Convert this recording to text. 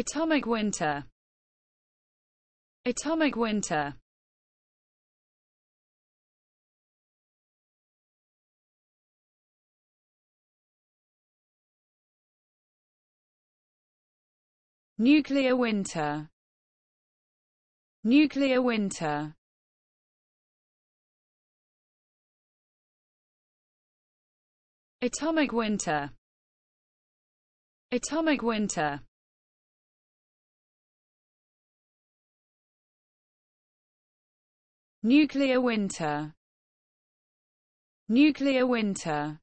Atomic winter. Atomic winter. Nuclear winter. Nuclear winter. Atomic winter. Atomic winter. Nuclear winter. Nuclear winter.